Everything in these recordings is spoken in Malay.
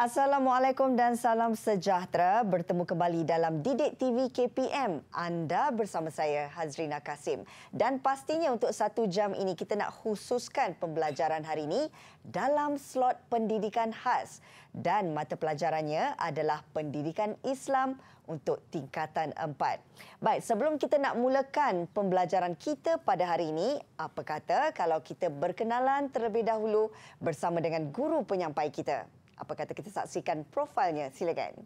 Assalamualaikum dan salam sejahtera. Bertemu kembali dalam Didik TV KPM. Anda bersama saya Hazrina Kasim. Dan pastinya untuk satu jam ini kita nak khususkan pembelajaran hari ini dalam slot pendidikan khas. Dan mata pelajarannya adalah pendidikan Islam untuk tingkatan empat. Baik, sebelum kita nak mulakan pembelajaran kita pada hari ini, apa kata kalau kita berkenalan terlebih dahulu bersama dengan guru penyampai kita. Apa kata kita saksikan profilnya? Silakan.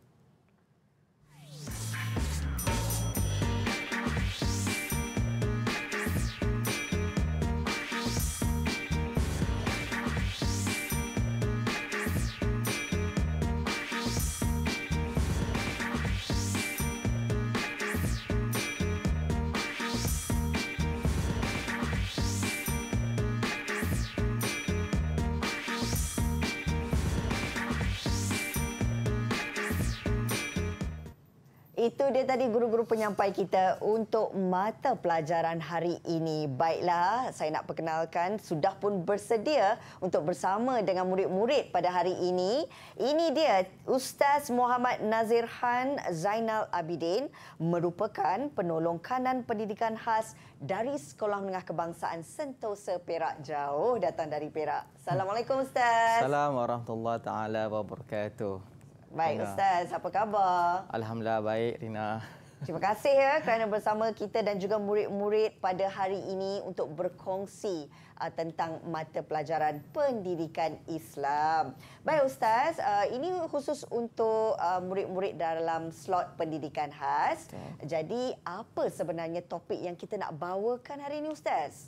Itu dia tadi guru-guru penyampai kita untuk mata pelajaran hari ini. Baiklah, saya nak perkenalkan sudah pun bersedia untuk bersama dengan murid-murid pada hari ini. Ini dia Ustaz Muhammad Nazirhan Zainal Abidin merupakan penolong kanan pendidikan khas dari Sekolah Menengah Kebangsaan Sentosa Perak Jauh datang dari Perak. Assalamualaikum Ustaz. Assalamualaikum warahmatullahi wabarakatuh. Baik Rina. Ustaz, apa khabar? Alhamdulillah, baik Rina. Terima kasih ya kerana bersama kita dan juga murid-murid pada hari ini untuk berkongsi uh, tentang mata pelajaran pendidikan Islam. Baik Ustaz, uh, ini khusus untuk uh, murid-murid dalam slot pendidikan khas. Okay. Jadi apa sebenarnya topik yang kita nak bawakan hari ini Ustaz?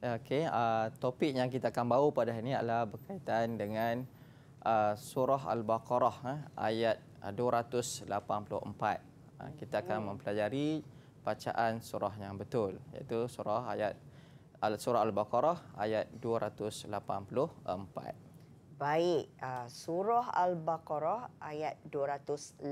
Okay, uh, topik yang kita akan bawa pada hari ini adalah berkaitan dengan Ah, surah Al-Baqarah eh, ayat 284. Ah, ah, kita akan hmm. mempelajari bacaan surah yang betul iaitu surah ayat surah Al-Baqarah ayat 284. Baik, ah, surah Al-Baqarah ayat 284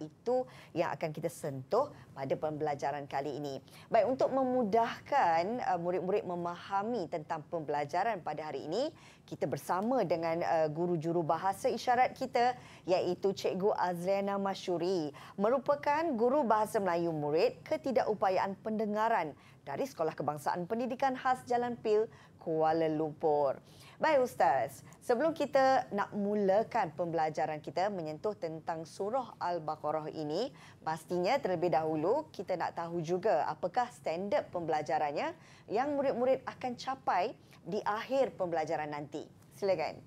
itu yang akan kita sentuh pada pembelajaran kali ini. Baik, untuk memudahkan ah, murid-murid memahami tentang pembelajaran pada hari ini, kita bersama dengan ah, guru juru bahasa isyarat kita iaitu Cikgu Azlena Mashuri merupakan guru bahasa Melayu murid ketidakupayaan pendengaran dari Sekolah Kebangsaan Pendidikan Khas Jalan Pil, Kuala Lumpur. Baik Ustaz, sebelum kita nak mulakan pembelajaran kita menyentuh tentang surah Al-Baqarah ini, pastinya terlebih dahulu kita nak tahu juga apakah standard pembelajarannya yang murid-murid akan capai di akhir pembelajaran nanti. Silakan.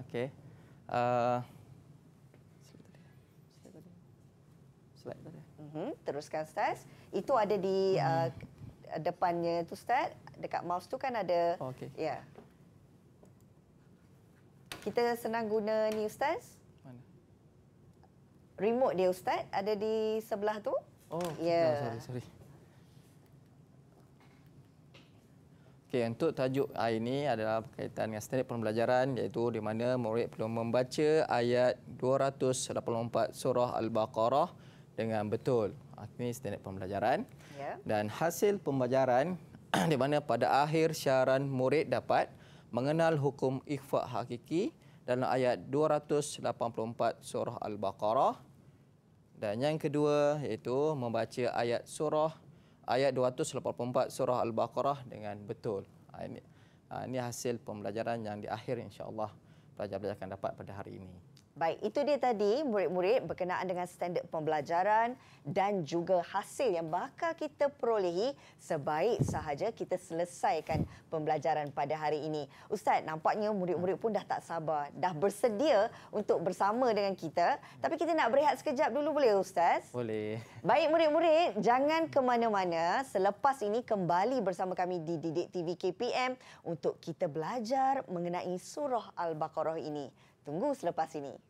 Okey. Uh, Slide mhm, Teruskan Ustaz. Itu ada di uh, depannya tu Ustaz dekat mouse tu kan ada. Oh, okay. Ya. Yeah. Kita senang guna ni ustaz. Mana? Remote dia ustaz ada di sebelah tu. Oh, yeah. Ya. oh sorry, sorry. Okey, untuk tajuk hari ini adalah berkaitan dengan standard pembelajaran iaitu di mana murid perlu membaca ayat 284 surah Al-Baqarah dengan betul. Ini standard pembelajaran. Ya. Dan hasil pembelajaran di mana pada akhir syaran murid dapat mengenal hukum ikhfa hakiki dalam ayat 284 surah al-baqarah dan yang kedua iaitu membaca ayat surah ayat 284 surah al-baqarah dengan betul ha, ini ha, ini hasil pembelajaran yang di akhir insyaallah pelajar-pelajar akan dapat pada hari ini Baik, itu dia tadi murid-murid berkenaan dengan standard pembelajaran dan juga hasil yang bakal kita perolehi sebaik sahaja kita selesaikan pembelajaran pada hari ini. Ustaz, nampaknya murid-murid pun dah tak sabar, dah bersedia untuk bersama dengan kita. Tapi kita nak berehat sekejap dulu boleh Ustaz? Boleh. Baik murid-murid, jangan ke mana-mana. Selepas ini kembali bersama kami di Didik TV KPM untuk kita belajar mengenai surah Al-Baqarah ini. Tunggu selepas ini.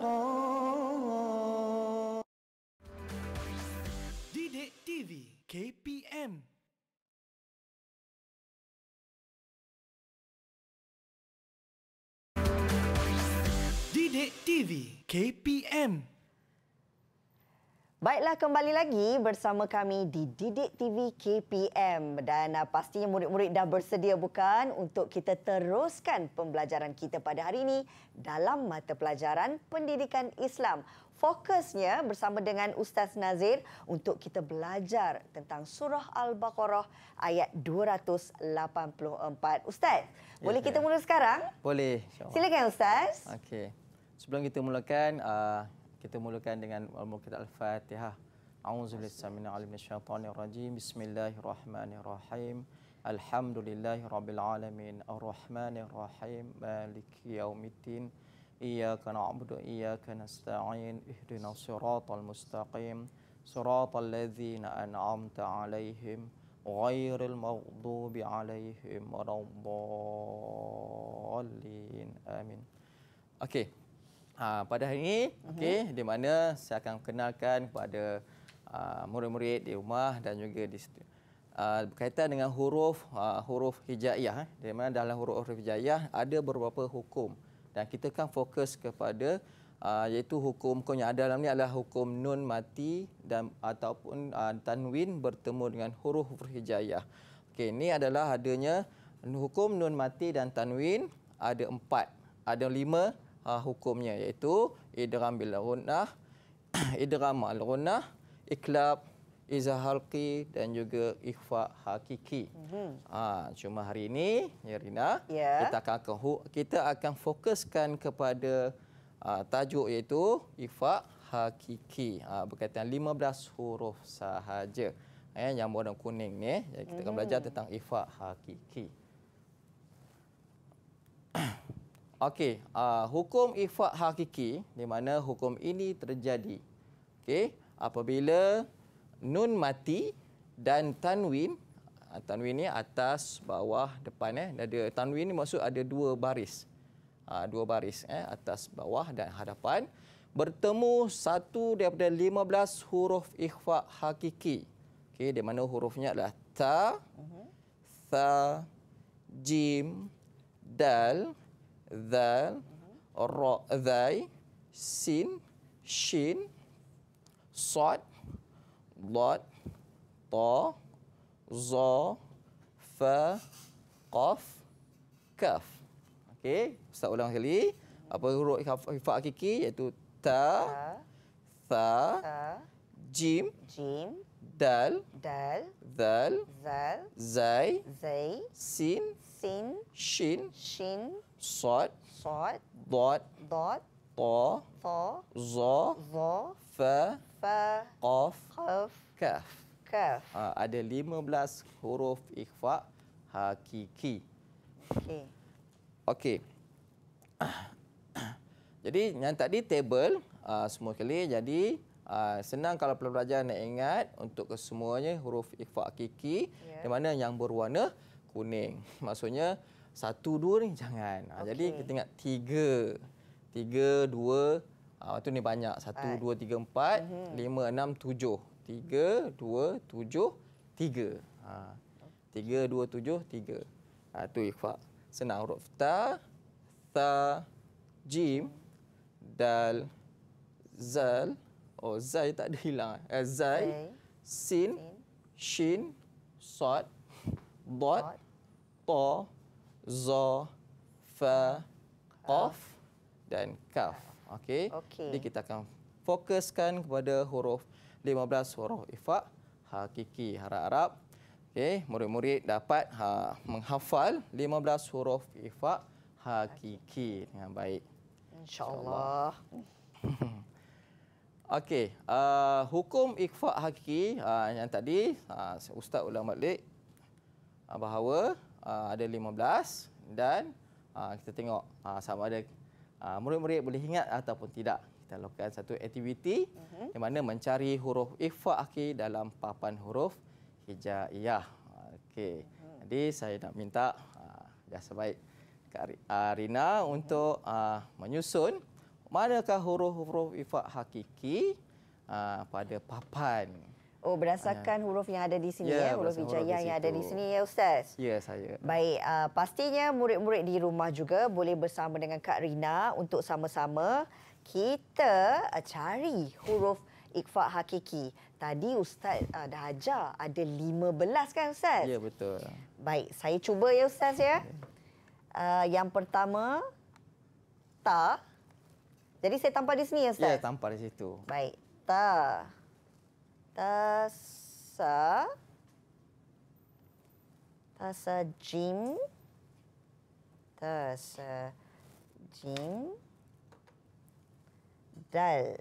TV KPM. Baiklah kembali lagi bersama kami di Didik TV KPM dan ah, pastinya murid-murid dah bersedia bukan untuk kita teruskan pembelajaran kita pada hari ini dalam mata pelajaran Pendidikan Islam. Fokusnya bersama dengan Ustaz Nazir untuk kita belajar tentang surah Al-Baqarah ayat 284. Ustaz, ya, boleh ya. kita mula sekarang? Boleh. Silakan Ustaz. Okey. Sebelum kita mulakan, uh, kita mulakan dengan Al-Mukit Al-Fatihah. A'udzu billahi minasyaitonir rajim. Bismillahirrahmanirrahim. Alhamdulillahirabbil alamin. Arrahmanir rahim. Maliki yaumiddin. Iyyaka na'budu wa iyyaka nasta'in. Ihdinas siratal mustaqim. Siratal ladzina an'amta 'alaihim ghairil maghdubi 'alaihim waladdallin. Amin. Okey. Ha, pada hari ini, uh-huh. okay, mhm. di mana saya akan kenalkan kepada uh, murid-murid di rumah dan juga di Uh, berkaitan dengan huruf uh, huruf hijaiyah, eh, di mana dalam huruf huruf hijaiyah ada beberapa hukum dan kita akan fokus kepada uh, iaitu hukum hukum yang ada dalam ini adalah hukum nun mati dan ataupun uh, tanwin bertemu dengan huruf huruf hijaiyah. Okay, ini adalah adanya hukum nun mati dan tanwin ada empat, ada lima, ha, hukumnya iaitu idram bil runnah idram al runnah iklab izahalqi dan juga ikhfa hakiki. Mm-hmm. Ha, cuma hari ini ya Rina yeah. kita akan ke, kita akan fokuskan kepada ha, tajuk iaitu ikhfa hakiki ha, berkaitan 15 huruf sahaja. Eh, yang warna kuning ni. Jadi ya, kita akan belajar hmm. tentang ifa hakiki. Okey, uh, hukum ifat hakiki di mana hukum ini terjadi. Okey, apabila nun mati dan tanwin ah, tanwin ni atas, bawah, depan eh. Ada tanwin ni maksud ada dua baris. Uh, dua baris eh atas, bawah dan hadapan bertemu satu daripada 15 huruf ikhfa hakiki. Okey, di mana hurufnya adalah ta, mhm. tha, jim, dal, Dal, ra, dhai, sin, shin, sad, Lot, ta, za, fa, qaf, kaf. Okey, saya ulang sekali. Apa huruf ifa hakiki iaitu ta, tha, jim, jim, dal, dal, zal, zal, zai, zai, sin, sin, shin, shin, صاد صاد ضاد ضاد طا طا ظا ظا ف ف قاف قاف كاف كاف ha, ada 15 huruf ikhfa hakiki Okay, jadi yang tadi table uh, semua kali jadi Uh, senang kalau pelajar nak ingat untuk kesemuanya huruf ikhfa kiki. yeah. di mana yang berwarna kuning. Maksudnya satu dua ni jangan. Okay. Ah, jadi kita tengok tiga, tiga dua, waktu ah, ni banyak satu Ay. dua tiga empat mm -hmm. lima enam tujuh tiga dua tujuh tiga, ha. tiga dua tujuh tiga, ha, tu ikhfa senang huruf ta, ta, jim, dal, zal, oh zai tak ada hilang, eh, eh zai, sin, sin, shin, sod, dot, to za, fa, qaf dan kaf. Okey. Okay. Jadi kita akan fokuskan kepada huruf 15 huruf ifak hakiki harap Arab. Okey, murid-murid dapat ha, menghafal 15 huruf ifak hakiki dengan baik. Insyaallah. Okey, uh, hukum ifak hakiki uh, yang tadi uh, Ustaz Ulama Malik uh, bahawa uh, ada 15 dan uh, kita tengok uh, sama ada uh, murid-murid boleh ingat ataupun tidak. Kita lakukan satu aktiviti uh-huh. di mana mencari huruf ifa akhir dalam papan huruf hijaiyah. Okey. Uh-huh. Jadi saya nak minta uh, ya baik Kak Rina mhm. untuk uh, menyusun manakah huruf-huruf ifa hakiki uh, pada papan Oh berdasarkan ya. huruf yang ada di sini ya, ya huruf hijaiyah yang ada di sini ya ustaz. Ya saya. Baik, uh, pastinya murid-murid di rumah juga boleh bersama dengan Kak Rina untuk sama-sama kita ah, cari huruf ikhfa hakiki. Tadi ustaz uh, dah ajar ada 15 kan ustaz? Ya betul. Baik, saya cuba ya ustaz ya. Uh, yang pertama ta. Jadi saya tampar di sini ya ustaz. Ya, tampar di situ. Baik. Ta. tasa tasa jim tasa jim dal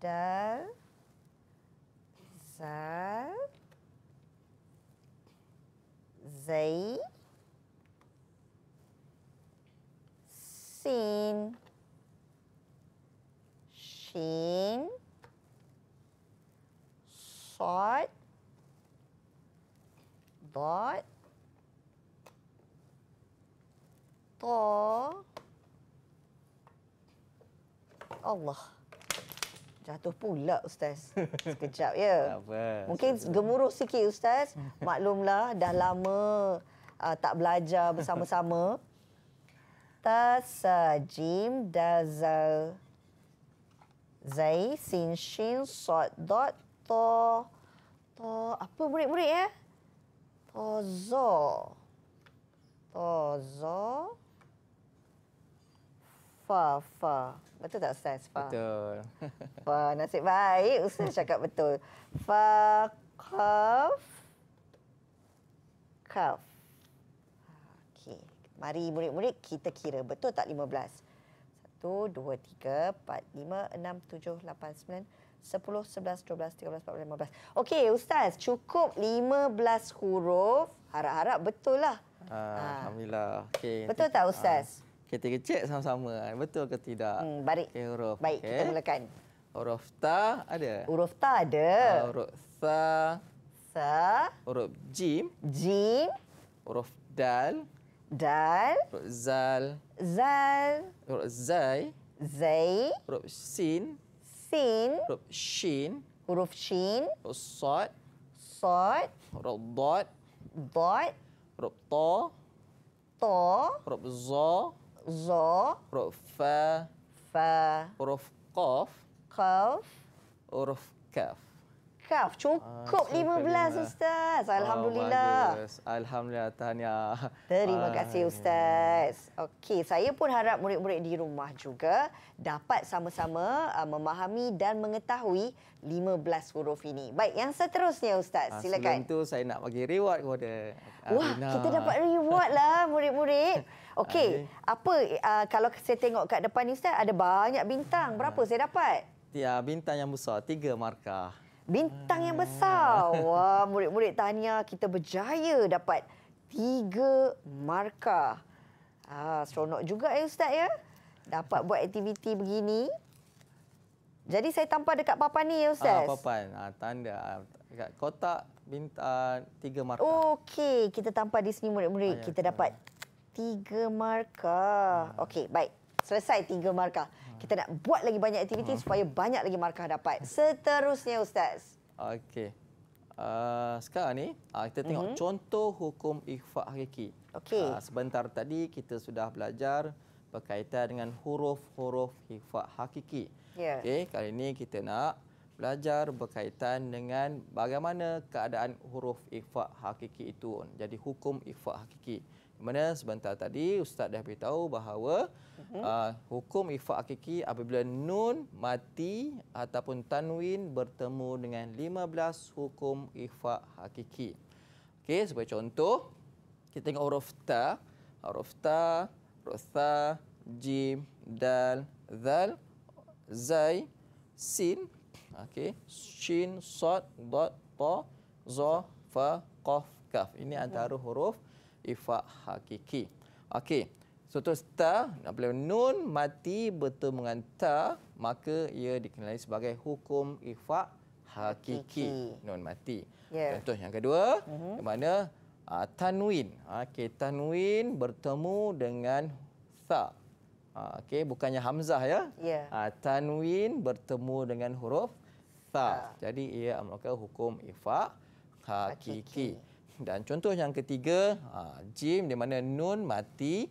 dal Z. zay sin shin thought, thought, thought. Allah. Jatuh pula Ustaz. Sekejap ya. Mungkin gemuruh sikit Ustaz. Maklumlah dah lama uh, tak belajar bersama-sama. Tasajim dazal. Zai sin shin sot dot to to apa murid-murid eh? Tozo. Tozo. Fa fa. Betul tak Ustaz? Fa. Betul. fa nasib baik Ustaz cakap betul. Fa kaf. Kaf. Okey. Mari murid-murid kita kira betul tak 15? 1, 2, 3, 4, 5, 6, 7, 8, 9, 10, 11, 12, 13, 14, 15. Okey, Ustaz. Cukup 15 huruf. Harap-harap betul lah. Ah, Alhamdulillah. Okay, betul tak, ah, Ustaz? Uh, kita kecek sama-sama. Betul ke tidak? Hmm, baik. Okay, huruf. Baik, okay. kita mulakan. Huruf ta ada. Huruf ta ada. Uh, huruf ta. Sa. Huruf jim. Jim. Huruf dal. Dal. Huruf zal. Zal. Huruf zai. Zai. Huruf Sin. sin. Huruf shin. Huruf shin. Huruf sod. Sod. Huruf dot. Dot. Huruf to. To. Huruf zo. Zo. Huruf fa. Fa. Huruf qaf. Qaf. Huruf kaf. wakaf. Cukup ah, 15 ustaz. Alhamdulillah. Oh, Alhamdulillah tahniah. Terima ah, kasih ustaz. Yeah. Okey, saya pun harap murid-murid di rumah juga dapat sama-sama uh, memahami dan mengetahui 15 huruf ini. Baik, yang seterusnya ustaz, ah, silakan. Sebelum itu saya nak bagi reward kepada Arina. Ah, Wah, kita dapat reward lah murid-murid. Okey, apa uh, kalau saya tengok kat depan ni ustaz ada banyak bintang. Berapa saya dapat? Ya, bintang yang besar, tiga markah bintang yang besar. Wah, murid-murid tahniah kita berjaya dapat tiga markah. Ah, seronok juga ya Ustaz ya. Dapat buat aktiviti begini. Jadi saya tampak dekat papan ni ya ah, Ustaz. Ah, papan. Ah, tanda. Ah, dekat kotak bintang ah, tiga markah. Okey, kita tampak di sini murid-murid. Ya. kita dapat tiga markah. Hmm. Okey, baik. Selesai tiga markah kita nak buat lagi banyak aktiviti hmm. supaya banyak lagi markah dapat. Seterusnya ustaz. Okey. Uh, sekarang ni uh, kita tengok hmm. contoh hukum ikhfa hakiki. Okey. Uh, sebentar tadi kita sudah belajar berkaitan dengan huruf-huruf ikhfa hakiki. Yeah. Okey, kali ini kita nak belajar berkaitan dengan bagaimana keadaan huruf ikhfa hakiki itu. Jadi hukum ikhfa hakiki mana sebentar tadi ustaz dah beritahu bahawa uh-huh. uh, hukum ifa hakiki apabila nun mati ataupun tanwin bertemu dengan 15 hukum ifa hakiki. Okey sebagai contoh kita tengok huruf ta, huruf ta, rutha, jim, dal, zal, zai, sin, okey, shin, sad, dad, ta, za, fa, qaf, kaf. Ini antara mhm. huruf uh-huh ifak hakiki. Okey. Seterusnya, so, nak boleh nun mati betul ta, maka ia dikenali sebagai hukum ifak hakiki. Nun mati. Yeah. Contoh yang kedua, uh-huh. yang mana uh, tanwin. Okey, tanwin bertemu dengan sa. Okey, bukannya hamzah ya. Yeah. Uh, tanwin bertemu dengan huruf ta. Uh. Jadi ia merupakan hukum ifak hakiki. hakiki dan contoh yang ketiga ha, jim di mana nun mati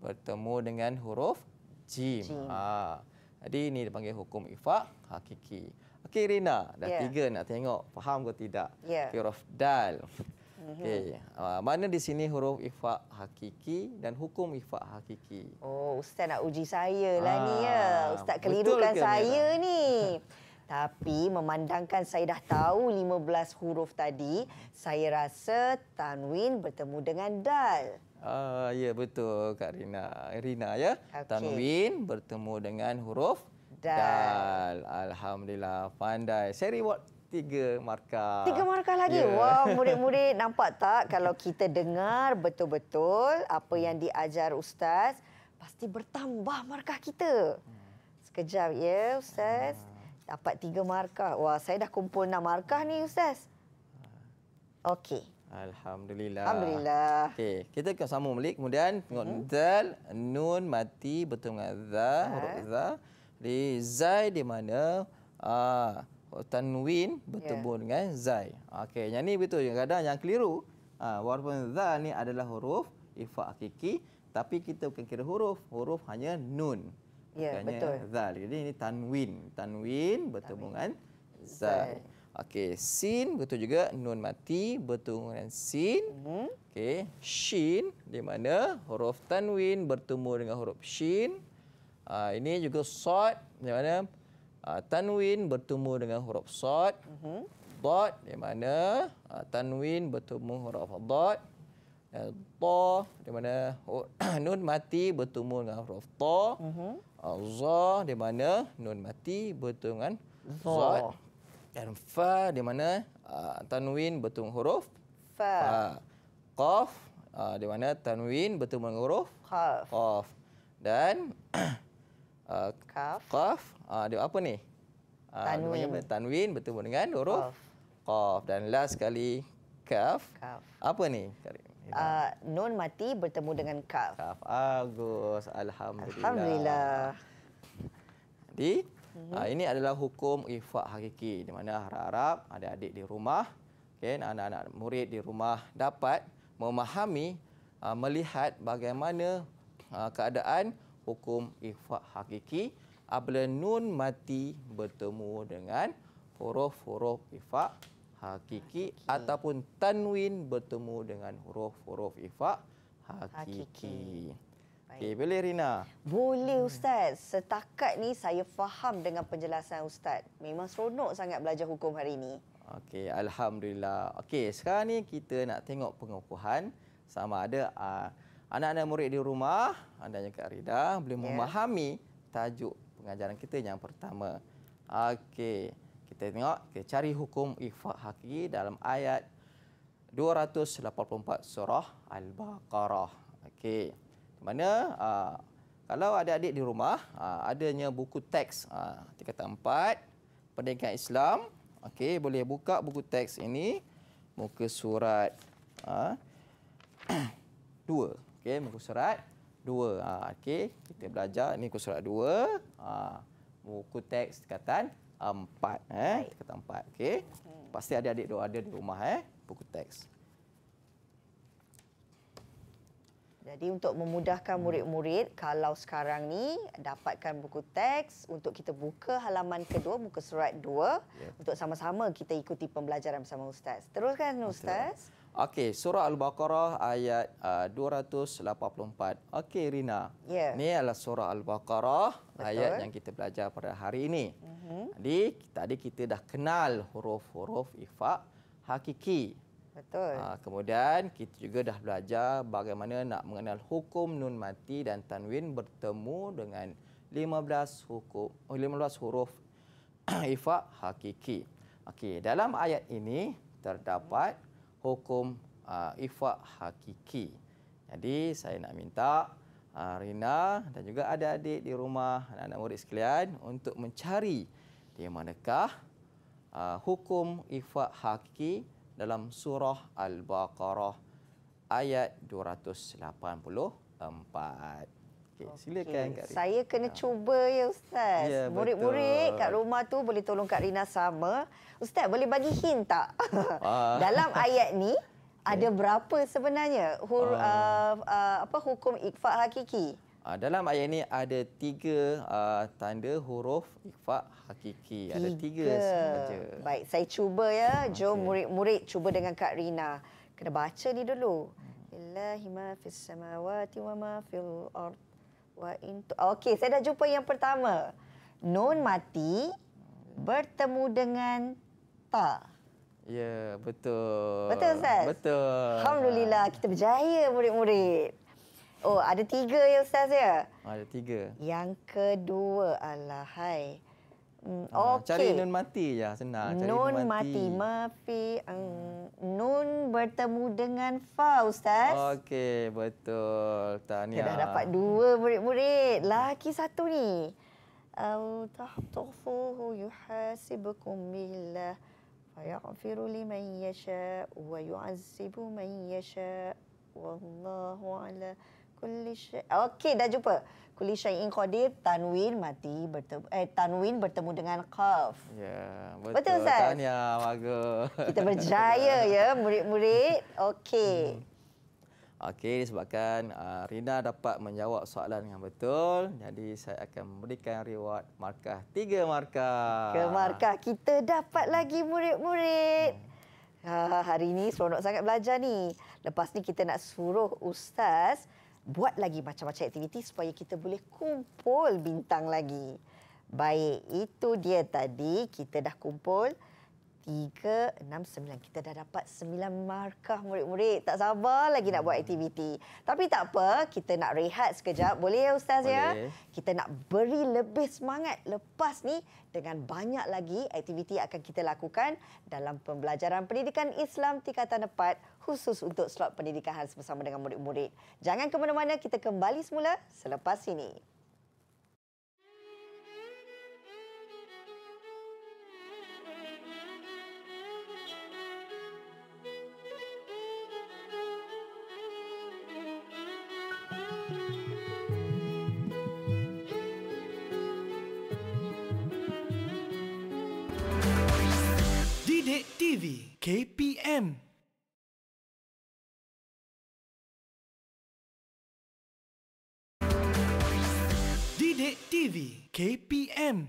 bertemu dengan huruf jim, jim. Ha, jadi ini dipanggil hukum ifak hakiki okey rina dah yeah. tiga nak tengok faham ke tidak yeah. huruf dal mhm. Okey, uh, mana di sini huruf ifak hakiki dan hukum ifak hakiki? Oh, ustaz nak uji saya lah ah, ni ya. Ustaz kelirukan ke saya ni. Tapi memandangkan saya dah tahu 15 huruf tadi, saya rasa Tanwin bertemu dengan Dal. Ah uh, ya betul Kak Rina. Rina ya. Okay. Tanwin bertemu dengan huruf Dal. Dal. Alhamdulillah pandai. Saya reward tiga markah. Tiga markah lagi. Yeah. Wah, wow, murid-murid nampak tak kalau kita dengar betul-betul apa yang diajar ustaz, pasti bertambah markah kita. Hmm. Sekejap ya ustaz. Uh dapat tiga markah. Wah, saya dah kumpul enam markah ni, Ustaz. Ah. Okey. Alhamdulillah. Alhamdulillah. Okey, kita ke sama balik. Kemudian tengok hmm. dal, nun mati betul dengan za, huruf za. Di zai di mana? uh, tanwin bertemu yeah. dengan zai. Okey, yang ni betul juga. Kadang yang keliru. Ah, uh, walaupun za ni adalah huruf ifa akiki, tapi kita bukan kira huruf. Huruf hanya nun. Ya, Makanya, betul. Zal. Jadi ini tanwin. Tanwin bertemu tanwin. dengan zal. Okey, sin betul juga nun mati bertemu dengan sin. Mm -hmm. Okey, shin di mana huruf tanwin bertemu dengan huruf shin. Uh, ini juga sod di mana uh, tanwin bertemu dengan huruf sod. Mm -hmm. Dot di mana uh, tanwin bertemu huruf dot. Eh, ta di mana oh, nun mati bertemu dengan huruf ta mm uh-huh. za di mana nun mati bertemu dengan za dan fa di mana uh, tanwin bertemu huruf fa qaf uh, di mana tanwin bertemu dengan huruf qaf qaf dan uh, kaf qaf uh, dia apa ni uh, tanwin tanwin bertemu dengan huruf qaf dan last sekali kaf kaf apa ni kali uh, Nun mati bertemu dengan Kaf. Kaf Agus, Alhamdulillah. Alhamdulillah. Jadi, mm-hmm. uh, ah, ini adalah hukum ifak hakiki. Di mana harap-harap ada adik di rumah, okay, anak-anak murid di rumah dapat memahami, uh, melihat bagaimana uh, keadaan hukum ifak hakiki apabila Nun mati bertemu dengan huruf-huruf ifak hakiki Hakiki. ataupun tanwin bertemu dengan huruf-huruf ifak hakiki. Okey, boleh Rina? Boleh Ustaz. Setakat ni saya faham dengan penjelasan Ustaz. Memang seronok sangat belajar hukum hari ini. Okey, Alhamdulillah. Okey, sekarang ni kita nak tengok pengukuhan. Sama ada uh, anak-anak murid di rumah, anda yang Kak Rida, boleh yeah. memahami tajuk pengajaran kita yang pertama. Okey kita tengok kita cari hukum ifak hakiki dalam ayat 284 surah al-baqarah okey di mana aa, ah, kalau adik-adik di rumah aa, ah, adanya buku teks aa, ah, tempat empat pendidikan Islam okey boleh buka buku teks ini muka surat aa, dua okey muka surat dua aa, okey kita belajar ini muka surat dua aa, buku teks tingkatan empat. Eh? Kita kata empat. Okay. Hmm. Pasti adik-adik doa ada di rumah. Eh? Buku teks. Jadi untuk memudahkan murid-murid, kalau sekarang ni dapatkan buku teks untuk kita buka halaman kedua, buka surat dua, yeah. untuk sama-sama kita ikuti pembelajaran bersama Ustaz. Teruskan Ustaz. Okay. Okey, surah Al-Baqarah ayat uh, 284. Okey, Rina. Yeah. Ini adalah surah Al-Baqarah ayat yang kita belajar pada hari ini. Mm-hmm. Jadi, tadi kita dah kenal huruf-huruf ifak hakiki. Betul. Uh, kemudian, kita juga dah belajar bagaimana nak mengenal hukum nun mati dan tanwin bertemu dengan 15, hukum, 15 eh, huruf ifak hakiki. Okey, dalam ayat ini terdapat... Mm-hmm hukum uh, ifak hakiki. Jadi saya nak minta uh, Rina dan juga adik-adik di rumah anak-anak murid sekalian untuk mencari di manakah uh, hukum ifaq hakiki dalam surah Al-Baqarah ayat 284. Okey, oh, silakan okay. Kak Rina. Saya kena ya. cuba ya Ustaz. Ya, Murid-murid kat rumah tu boleh tolong Kak Rina sama. Ustaz boleh bagi hint tak? Ah. Dalam ayat ni ada ya. berapa sebenarnya Hur, uh, uh, apa hukum ikfa hakiki? Dalam ayat ini ada tiga uh, tanda huruf ikfa' hakiki. Tiga. Ada tiga saja. Baik, saya cuba ya. Jom okay. murid-murid cuba dengan Kak Rina. Kena baca ni dulu. Illahi ma wa ma fil Wah, into... Okey, saya dah jumpa yang pertama. Nun mati bertemu dengan ta. Ya, betul. Betul, Ustaz? Betul. Alhamdulillah, ha. kita berjaya murid-murid. Oh, ada tiga ya, Ustaz? Ya? Ada tiga. Yang kedua, alahai. Mm, okay. Ah, cari nun mati ya senang. Cari nun, nun mati, mati. ang mm, nun bertemu dengan fa ustaz. Okey, betul. Tahniah. Kita dah dapat dua murid-murid. Laki satu ni. Au tahtuhu yuhasibukum billah fa yaghfiru liman yasha wa yu'azzibu man yasha wallahu ala Kulish. Okey, dah jumpa. Kulish Syain Qadir, Tanwin mati bertemu, eh, Tanwin bertemu dengan Qaf. Ya, yeah, betul. Betul, Ustaz? Tanya, bagus. Kita berjaya, ya, murid-murid. Okey. Hmm. Okey, disebabkan uh, Rina dapat menjawab soalan dengan betul. Jadi, saya akan memberikan reward markah. Tiga markah. Ke markah. Kita dapat lagi, murid-murid. Hmm. Ha, hari ini seronok sangat belajar ni. Lepas ni kita nak suruh Ustaz buat lagi macam-macam aktiviti supaya kita boleh kumpul bintang lagi. Baik, itu dia tadi. Kita dah kumpul. Tiga, enam, sembilan. Kita dah dapat sembilan markah murid-murid. Tak sabar lagi nak buat hmm. aktiviti. Tapi tak apa, kita nak rehat sekejap. Boleh ya Ustaz ya? Boleh. ya? Kita nak beri lebih semangat lepas ni dengan banyak lagi aktiviti akan kita lakukan dalam pembelajaran pendidikan Islam tingkatan 4 khusus untuk slot pendidikan Hans bersama dengan murid-murid. Jangan ke mana-mana, kita kembali semula selepas ini. FM.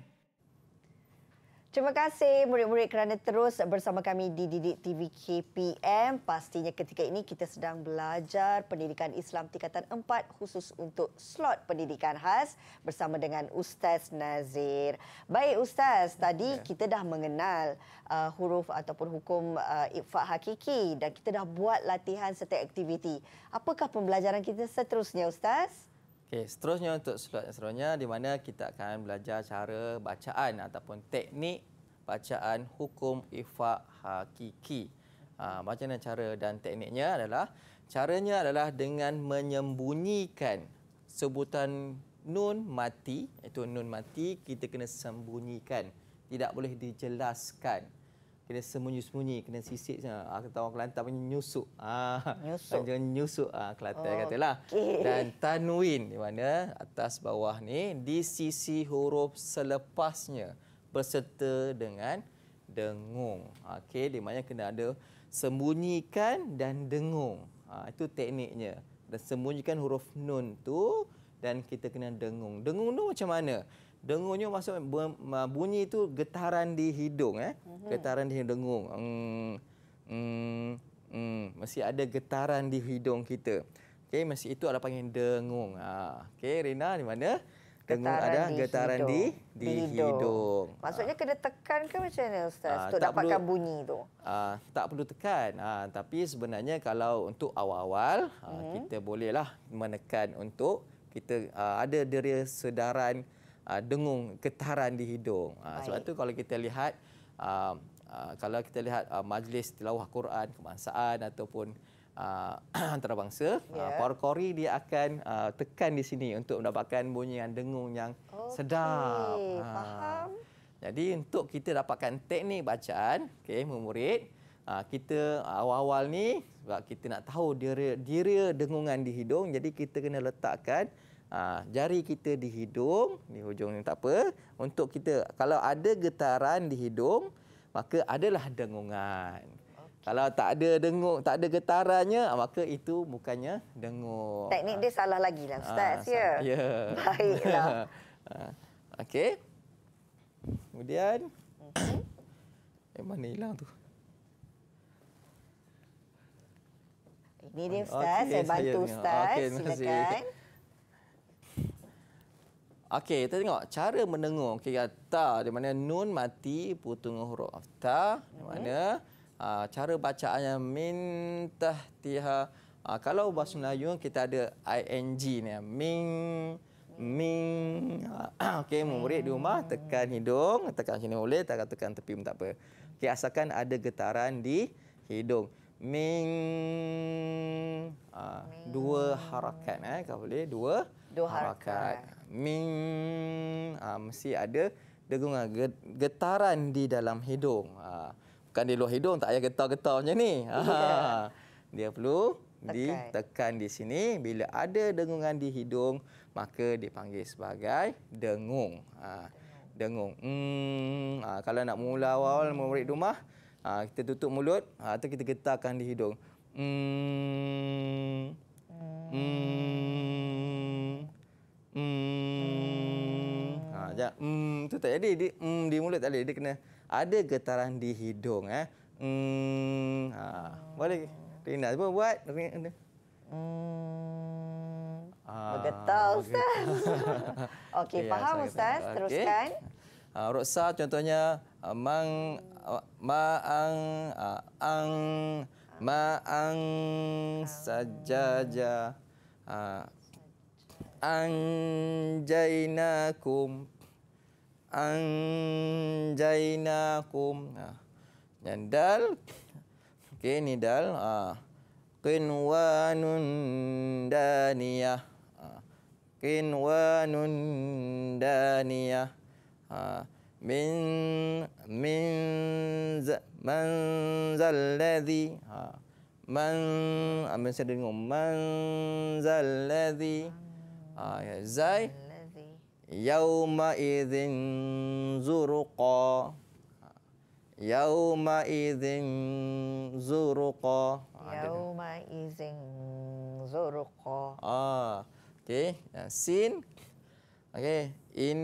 Terima kasih murid-murid kerana terus bersama kami di Didik TV KPM. Pastinya ketika ini kita sedang belajar pendidikan Islam tingkatan 4 khusus untuk slot pendidikan khas bersama dengan Ustaz Nazir. Baik Ustaz, tadi ya. kita dah mengenal uh, huruf ataupun hukum uh, ifat hakiki dan kita dah buat latihan setiap aktiviti. Apakah pembelajaran kita seterusnya Ustaz? Okey, seterusnya untuk slot yang seterusnya di mana kita akan belajar cara bacaan ataupun teknik bacaan hukum ifak hakiki. Ha, macam mana cara dan tekniknya adalah caranya adalah dengan menyembunyikan sebutan nun mati iaitu nun mati kita kena sembunyikan tidak boleh dijelaskan kena sembunyi-sembunyi kena sisik ah kata orang Kelantan punya nyusuk ah nyusuk jangan nyusuk ah Kelantan oh, katalah okay. dan tanwin di mana atas bawah ni di sisi huruf selepasnya berserta dengan dengung okey di mana kena ada sembunyikan dan dengung ah itu tekniknya dan sembunyikan huruf nun tu dan kita kena dengung dengung tu macam mana Dengungnya masuk bunyi itu getaran di hidung eh. Mhm. Getaran di hidung dengung. Hmm. Hmm. Hmm. Mesti ada getaran di hidung kita. Okey, masih itu adalah panggil dengung. Ha. Okey, Rina di mana? Dengung ada getaran di di hidung. Maksudnya ha. kena tekan ke macam mana ustaz? Ah, untuk dapatkan perlu, bunyi tu. Ah, tak perlu tekan. Ah, tapi sebenarnya kalau untuk awal-awal, hmm kita bolehlah menekan untuk kita ah, ada deria sedaran uh, dengung getaran di hidung. Uh, sebab tu kalau kita lihat uh, uh, kalau kita lihat uh, majlis tilawah Quran kebangsaan ataupun uh, antarabangsa, yeah. uh, ya. para kori dia akan uh, tekan di sini untuk mendapatkan bunyi yang dengung yang okay. sedap. Uh. Faham? Jadi untuk kita dapatkan teknik bacaan, okay, memurid, uh, kita awal-awal ni kita nak tahu dia dia dengungan di hidung, jadi kita kena letakkan Aa, ah, jari kita di hidung, di hujung ni tak apa. Untuk kita, kalau ada getaran di hidung, maka adalah dengungan. Kalau tak ada dengung, tak ada getarannya, ah, maka itu bukannya dengung. Teknik dia salah lagi lah, ah, Ustaz. Ya. ya. Baiklah. Okey. Kemudian. Okay. Mhm. Eh, mana hilang tu? Ini dia, Ustaz. Okay, saya bantu, saya Ustaz. Okay, Silakan. Masih. Okey, kita tengok cara mendengung. Okey, kata di mana nun mati putung huruf ta. Di mhm. mana hmm. cara bacaannya min tahtiha. Ah, kalau bahasa Melayu kita ada ing ni. Min min ah, okey murid di rumah hmm. tekan hidung tekan sini boleh tak tekan tepi pun tak apa okey asalkan ada getaran di hidung min, min. dua harakat eh kalau boleh dua dua harakat, harakat. Ming. Ha, mesti ada dengungan getaran di dalam hidung. Ha, bukan di luar hidung, tak payah getar-getar macam ni. Ha, dia perlu ditekan di sini. Bila ada dengungan di hidung, maka dipanggil sebagai dengung. Ha, dengung. Hmm, ha, kalau nak mula awal, murid rumah, ha, kita tutup mulut ha, atau kita getarkan di hidung. Hmm. Hmm. hmm. Hmm. Ha, jap. Hmm, tu tak jadi. Di, hmm, di mulut tak ada. Dia kena ada getaran di hidung. Eh. Hmm. Ha. Boleh. Rina cuba buat. Hmm. Ah. Bergetar, Ustaz. Okey, okay, faham, Ustaz. Teruskan. Okay. Uh, ah, Roksa, contohnya. Uh, mang, ah, maang, ma, ang, uh, sajaja. Uh, anjainakum anjainakum ha. Ah. dan dal okey ni dal ha. Ah. kinwanun daniyah ha. Ah. kinwanun daniyah ha. min min man zalladhi ha. man amin saya dengar man zalladhi ha. آه ازاي يومئذ زرقا يومئذ زرقا يومئذ زرقا اه اوكي سين اوكي ان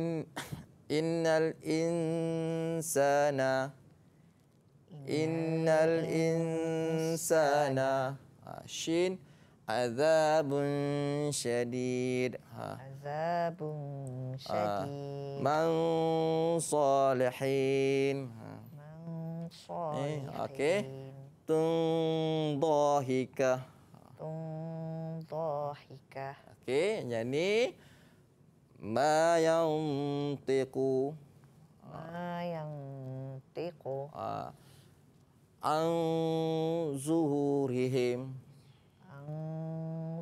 ان الانسان ان الانسان آه، شين azabun syadid ha. azabun syadid ha. man salihin ha. man eh, salihin eh, okay. tundahika tundahika okey yang ni ma yantiqu ha. ma yantiqu ha. an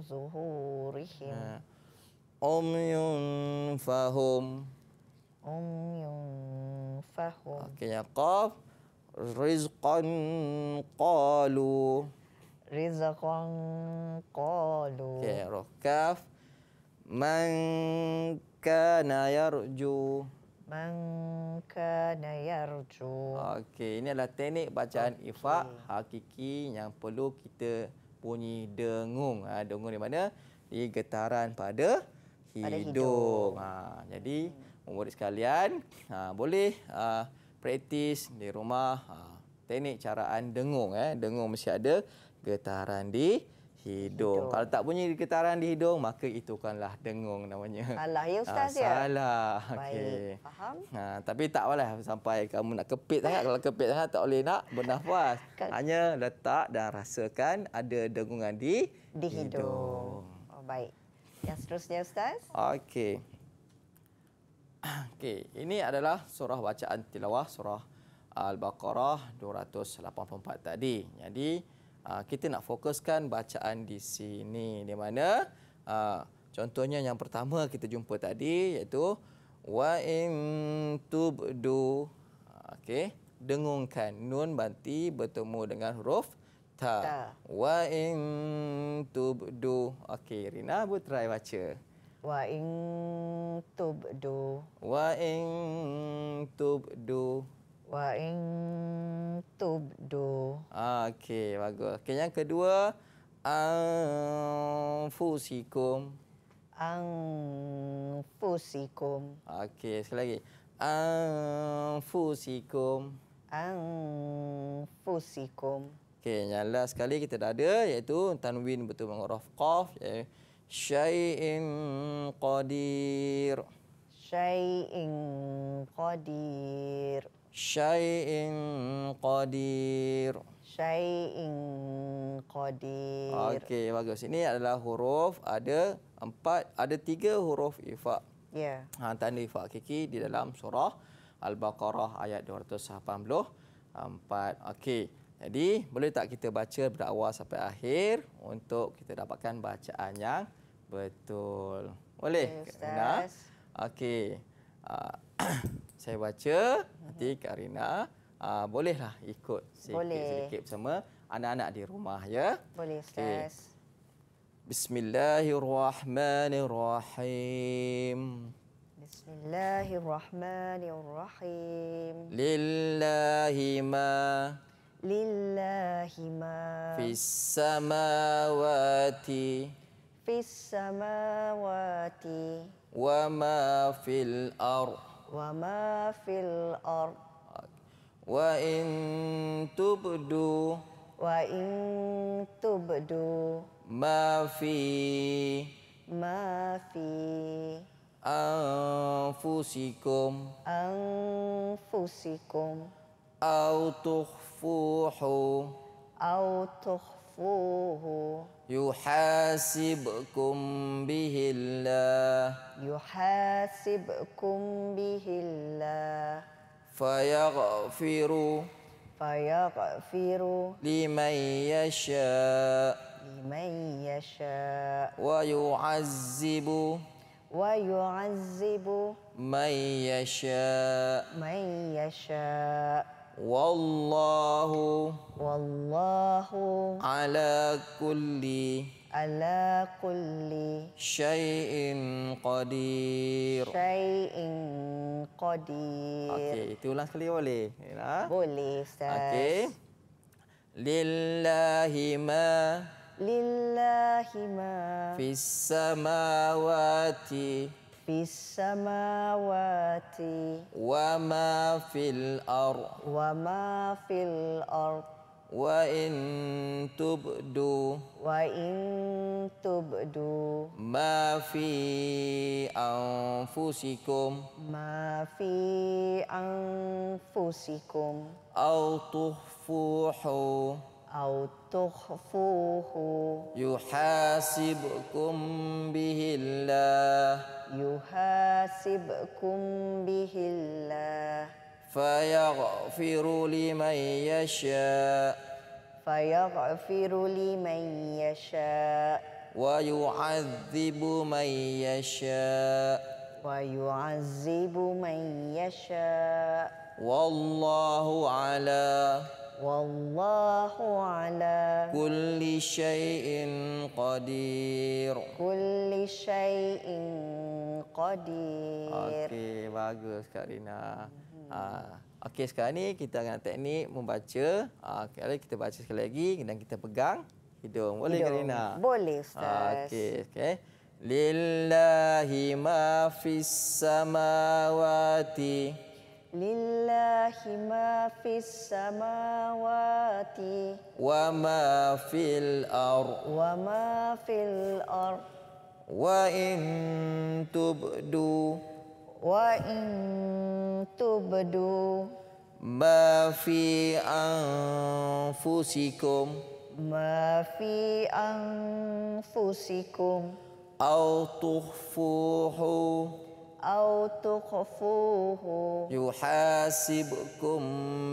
zuhurihim ha. Yun fahum Om Yun fahum okay ya, qaf rizqan qalu rizqan qalu okay ya, roh kaf man kana yarju man kana yarju okey ini adalah teknik bacaan okay. ifa hakiki yang perlu kita bunyi dengung. Ha, dengung di mana? Di getaran pada hidung. Pada hidung. Ha, jadi, murid sekalian ha, boleh ha, praktis di rumah ha, teknik caraan dengung. Eh. Dengung mesti ada getaran di hidung. Kalau tak bunyi getaran di hidung, maka itu kanlah dengung namanya. Salah ya ah, ustaz ya. Salah. Okey. Faham? Ha, tapi tak apalah sampai kamu nak kepit sangat. Kalau kepit sangat tak boleh nak bernafas. Hanya letak dan rasakan ada dengungan di di hidung. Oh baik. Yang seterusnya ustaz? Okey. Okey, ini adalah surah bacaan tilawah surah Al-Baqarah 284 tadi. Jadi Ah, kita nak fokuskan bacaan di sini di mana ah, contohnya yang pertama kita jumpa tadi iaitu wa in tubdu ah, okey dengungkan nun banti bertemu dengan huruf ta, ta. wa in tubdu okey Rina buat try baca wa in tubdu wa in tubdu Wa tub do. Ah, okey, bagus. Okay, yang kedua, anfusikum. Anfusikum. Okey, sekali lagi. Anfusikum. Anfusikum. Okey, yang last sekali kita dah ada iaitu tanwin betul mengorof qaf ya. Syai'in qadir. Syai'in qadir syai'in qadir syai'in qadir okey bagus ini adalah huruf ada empat ada tiga huruf ifa ya yeah. ha tanda ifa kiki di dalam surah al-baqarah ayat 284 okey jadi boleh tak kita baca berawal sampai akhir untuk kita dapatkan bacaan yang betul boleh okay, okey uh, saya baca nanti mhm. Karina uh, bolehlah ikut sikit Boleh. sedikit bersama anak-anak di rumah ya. Boleh, Ustaz. Okay. Bismillahirrahmanirrahim. Bismillahirrahmanirrahim. Lillahi ma Lillahi ma fis samawati fis samawati wa ma fil ardh wa ma fil ard wa in tubdu wa in tubdu ma fi ma fi anfusikum anfusikum au tukhfuhu au tukhfuhu يحاسبكم به الله يحاسبكم به الله فيغفر فيغفر لمن يشاء لمن يشاء ويعذب ويعذب من يشاء من يشاء Wallahu Wallahu Ala kulli Ala kulli Syai'in qadir Syai'in qadir Okey, itu ulang sekali boleh? Ya? Boleh, Ustaz Okey Lillahi ma Lillahi ma Fis samawati fis samawati wa ma fil ard wa ma fil ard wa in tubdu wa in tubdu ma fi anfusikum ma fi anfusikum au tuhfuhu أو تخفوه يحاسبكم به الله يحاسبكم به الله فيغفر لمن يشاء فيغفر لمن يشاء ويعذب من يشاء ويعذب من يشاء والله على Wallahu ala kulli syai'in qadir. Kulli syai'in qadir. Okey, bagus Karina. Rina. Hmm. Ah, okey sekarang ni kita dengan teknik membaca. Ah, okay, kita baca sekali lagi dan kita pegang hidung. Boleh hidung. Boleh, Ustaz. Ah, okey, okey. Lillahi ma fis samawati. Lillahi ma fis samawati. Lillahi ma fis samawati wa ma fil ar wa ma fil ar wa in tubdu wa in tubdu ma fi anfusikum ma fi anfusikum au tuhfuhu أو تخفوه يحاسبكم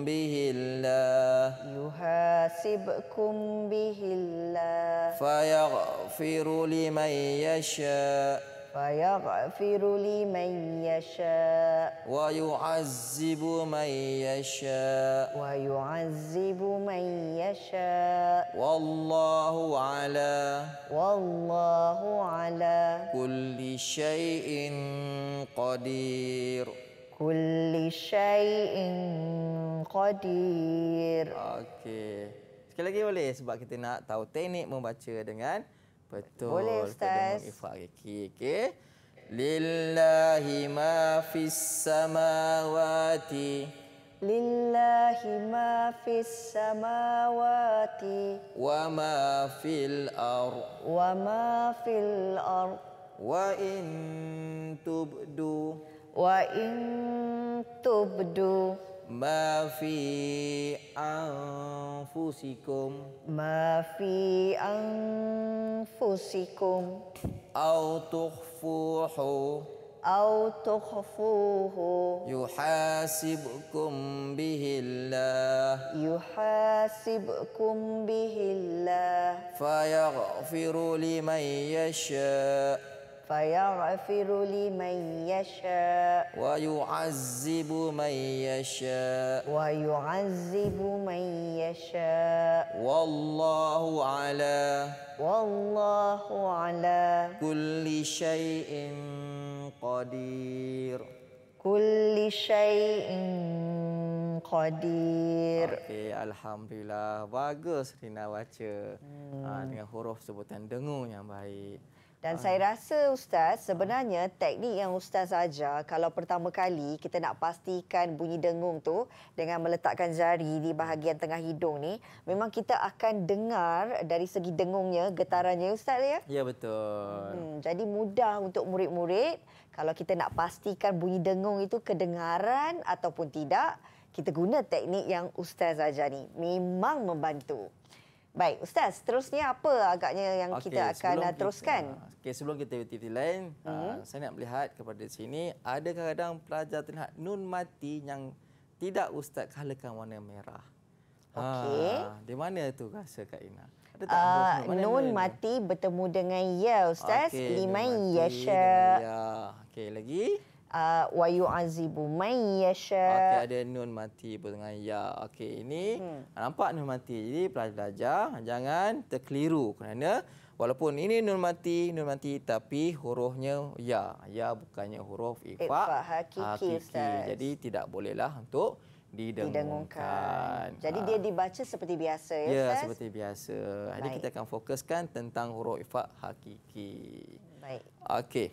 به الله يحاسبكم به الله فيغفر لمن يشاء فيغفر لمن يشاء ويعذب من يشاء ويعذب من يشاء والله على والله على كل شيء قدير كل شيء قدير okay. sekali lagi boleh sebab kita nak tahu teknik membaca dengan Betul. Boleh Ustaz. Ifa Kiki. Okay. Lillahi ma fis samawati. Lillahi ma fis samawati. Wa ma fil ar. Wa ma fil ar. Wa in tubdu. Wa in tubdu. ما في أنفسكم ما في أنفسكم أو تخفوه أو تخفوه يحاسبكم به الله يحاسبكم به الله فيغفر لمن يشاء فيغفر لمن يشاء ويعذب من يشاء ويعذب من يشاء والله على والله على كل شيء قدير كل شيء qadir. Okey, alhamdulillah. Bagus Rina baca. Hmm. Ha, dengan huruf sebutan dengung yang baik. Dan uh. saya rasa Ustaz, sebenarnya teknik yang Ustaz ajar, kalau pertama kali kita nak pastikan bunyi dengung tu dengan meletakkan jari di bahagian tengah hidung ni, memang kita akan dengar dari segi dengungnya, getarannya Ustaz ya? Ya, betul. Hmm, jadi mudah untuk murid-murid kalau kita nak pastikan bunyi dengung itu kedengaran ataupun tidak, kita guna teknik yang Ustaz ajar ni. Memang membantu. Baik, Ustaz, seterusnya apa agaknya yang okay, kita akan uh, kita, teruskan? Okay, sebelum kita aktiviti lain, mm-hmm. uh, hmm. saya nak melihat kepada sini, ada kadang-kadang pelajar terlihat nun mati yang tidak Ustaz kalakan warna merah. Ha, okey. Uh, di mana tu rasa Kak Ina? uh, nun, nun mati bertemu dengan ya, Ustaz? Okay, Lima Yasha. Ya. Okey, lagi? uh, wa yu'azibu may yasha. Okey ada nun mati pun dengan ya. Okey ini hmm. Ah, nampak nun mati. Jadi pelajar-pelajar jangan terkeliru kerana walaupun ini nun mati, nun mati tapi hurufnya ya. Ya bukannya huruf ifa. Ifa hakiki. Ah, hakiki. Jadi tidak bolehlah untuk didengungkan. Jadi ah. dia dibaca seperti biasa ya. Ya Ustaz? seperti biasa. Baik. Jadi kita akan fokuskan tentang huruf ifa hakiki. Baik. Okey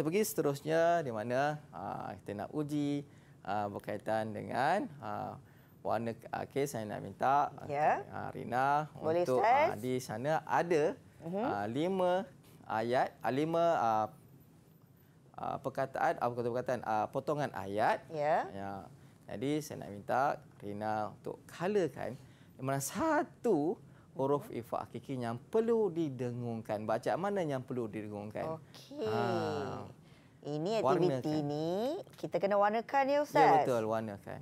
kita pergi seterusnya di mana uh, kita nak uji uh, berkaitan dengan uh, warna uh, kes saya nak minta yeah. Ya. uh, Rina Boleh untuk uh, di sana ada uh-huh. uh, lima ayat uh, lima uh, perkataan apa uh, kata perkataan uh, potongan ayat yeah. Yeah. jadi saya nak minta Rina untuk colorkan di mana satu huruf ifa hakiki yang perlu didengungkan. Baca mana yang perlu didengungkan? Okey. Ha. Ini aktiviti ni kita kena warnakan ya Ustaz. Ya betul, warnakan.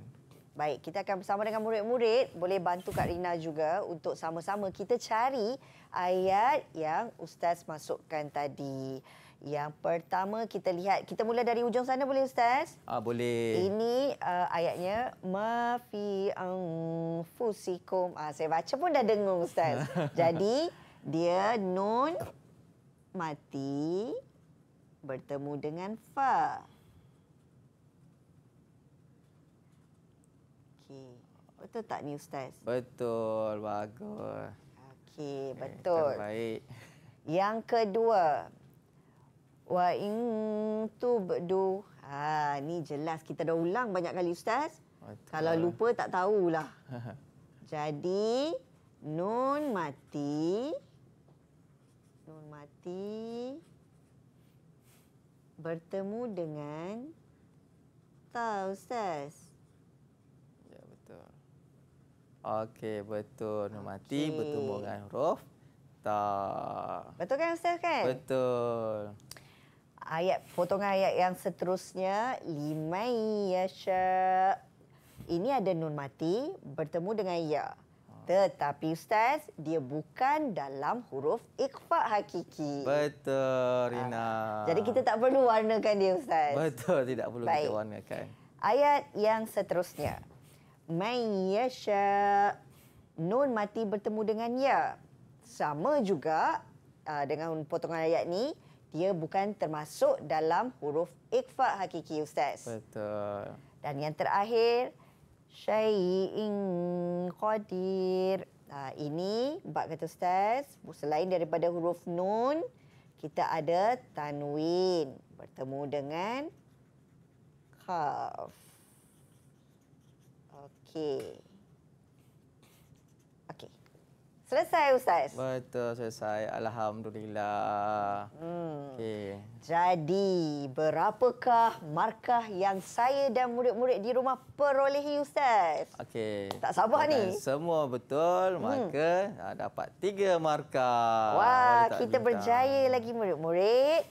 Baik, kita akan bersama dengan murid-murid. Boleh bantu Kak Rina juga untuk sama-sama kita cari ayat yang Ustaz masukkan tadi. Yang pertama kita lihat kita mula dari ujung sana boleh ustaz? Ah boleh. Ini uh, ayatnya ma fi anfusikum. Ah saya baca pun dah dengung ustaz. Jadi dia nun mati bertemu dengan fa. Okey. Betul tak ni ustaz? Betul. Bagus. Okey, betul. Eh, terbaik. Yang kedua, wa in tubdu ha ni jelas kita dah ulang banyak kali ustaz Betul. kalau lupa tak tahulah jadi nun mati nun mati bertemu dengan ta ustaz ya, Okey, betul. Nur mati okay. bertemu dengan huruf ta. Betul kan Ustaz kan? Betul ayat potongan ayat yang seterusnya ya yasha ini ada nun mati bertemu dengan ya tetapi ustaz dia bukan dalam huruf ikhfa hakiki betul ah, rina ha. jadi kita tak perlu warnakan dia ustaz betul tidak perlu Baik. kita warnakan ayat yang seterusnya mai yasha nun mati bertemu dengan ya sama juga ah, dengan potongan ayat ni dia bukan termasuk dalam huruf ikhfa hakiki ustaz. Betul. Dan yang terakhir syai'in qadir. Ha, ini bab kata ustaz, selain daripada huruf nun, kita ada tanwin bertemu dengan kaf. Okey. Selesai Ustaz? Betul, selesai. Alhamdulillah. Hmm. Okay. Jadi, berapakah markah yang saya dan murid-murid di rumah perolehi Ustaz? Okay. Tak sabar ni. Semua betul, hmm. maka hmm. dapat tiga markah. Wah, kita berjaya lagi murid-murid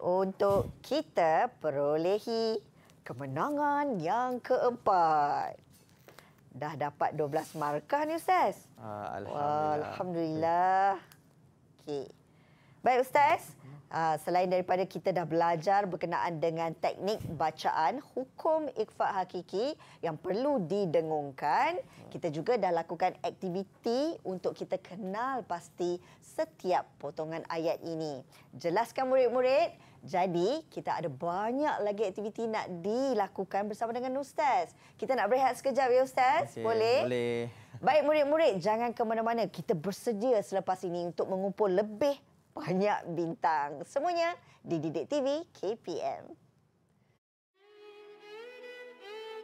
untuk kita perolehi kemenangan yang keempat. Dah dapat 12 markah ni Ustaz? Ah, Alhamdulillah. Alhamdulillah. Okay. Baik Ustaz, ah, selain daripada kita dah belajar berkenaan dengan teknik bacaan hukum ikhfa' hakiki yang perlu didengungkan, kita juga dah lakukan aktiviti untuk kita kenal pasti setiap potongan ayat ini. Jelaskan murid-murid. Jadi kita ada banyak lagi aktiviti nak dilakukan bersama dengan Ustaz. Kita nak berehat sekejap ya Ustaz? Okay, boleh? Boleh. Baik murid-murid, jangan ke mana-mana. Kita bersedia selepas ini untuk mengumpul lebih banyak bintang. Semuanya di Didik TV KPM.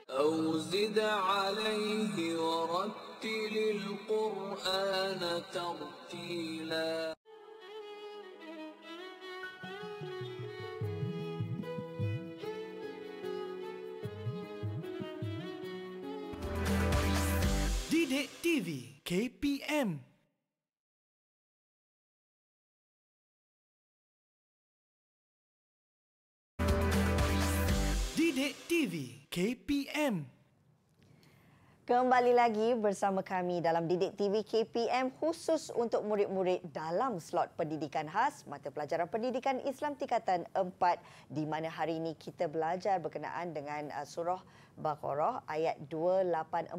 أو زد عليه ورتل القرآن ترتيلاً TV KPM Didik TV KPM Kembali lagi bersama kami dalam Didik TV KPM khusus untuk murid-murid dalam slot pendidikan khas mata pelajaran pendidikan Islam tingkatan 4 di mana hari ini kita belajar berkenaan dengan uh, surah Baqarah ayat 284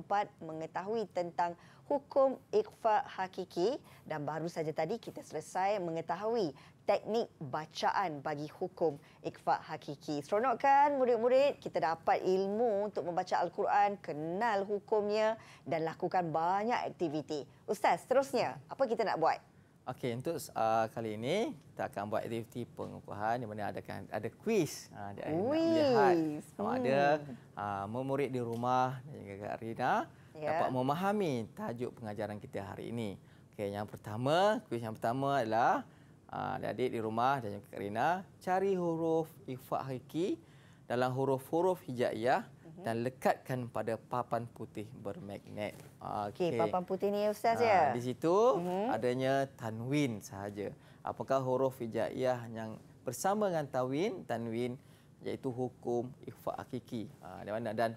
mengetahui tentang hukum ikhfa hakiki dan baru saja tadi kita selesai mengetahui teknik bacaan bagi hukum ikhfa hakiki. Seronok kan murid-murid kita dapat ilmu untuk membaca al-Quran, kenal hukumnya dan lakukan banyak aktiviti. Ustaz, seterusnya apa kita nak buat? Okey, untuk uh, kali ini kita akan buat aktiviti pengukuhan di mana ada kan, ada kuis. Ha, uh, dia nak melihat sama ada hmm. uh, murid di rumah dan Rina yeah. dapat memahami tajuk pengajaran kita hari ini. Okey, yang pertama, kuis yang pertama adalah uh, adik di rumah dan Kak Rina cari huruf ifa hakiki dalam huruf-huruf hijaiyah mm-hmm. dan lekatkan pada papan putih bermagnet. Ah, okey, okay, papan putih ni ustaz uh, ya. Ah, di situ mm-hmm. adanya tanwin sahaja. Apakah huruf hijaiyah yang bersama dengan tanwin, tanwin iaitu hukum ifa hakiki. Uh, di mana dan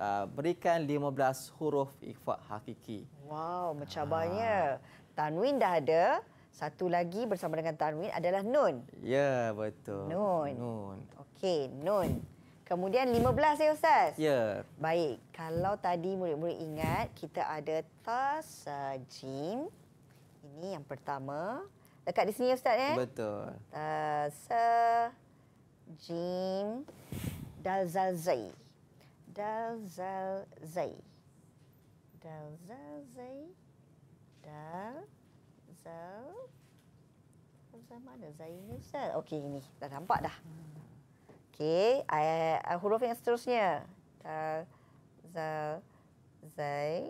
uh, berikan 15 huruf ikhfa hakiki. Wow, mencabarnya. Ha. Tanwin dah ada. Satu lagi bersama dengan Tanwin adalah Nun. Ya, betul. Nun. Nun. Okey, Nun. Kemudian 15 ya Ustaz? Ya. Baik, kalau tadi murid-murid ingat kita ada tasajim. Ini yang pertama. Dekat di sini Ustaz Eh? Betul. Tasajim dalzalzai dalzal zai dalzal zai dal zal zal mana zai ni zal okey ini dah nampak dah okey huruf yang seterusnya dal zal zai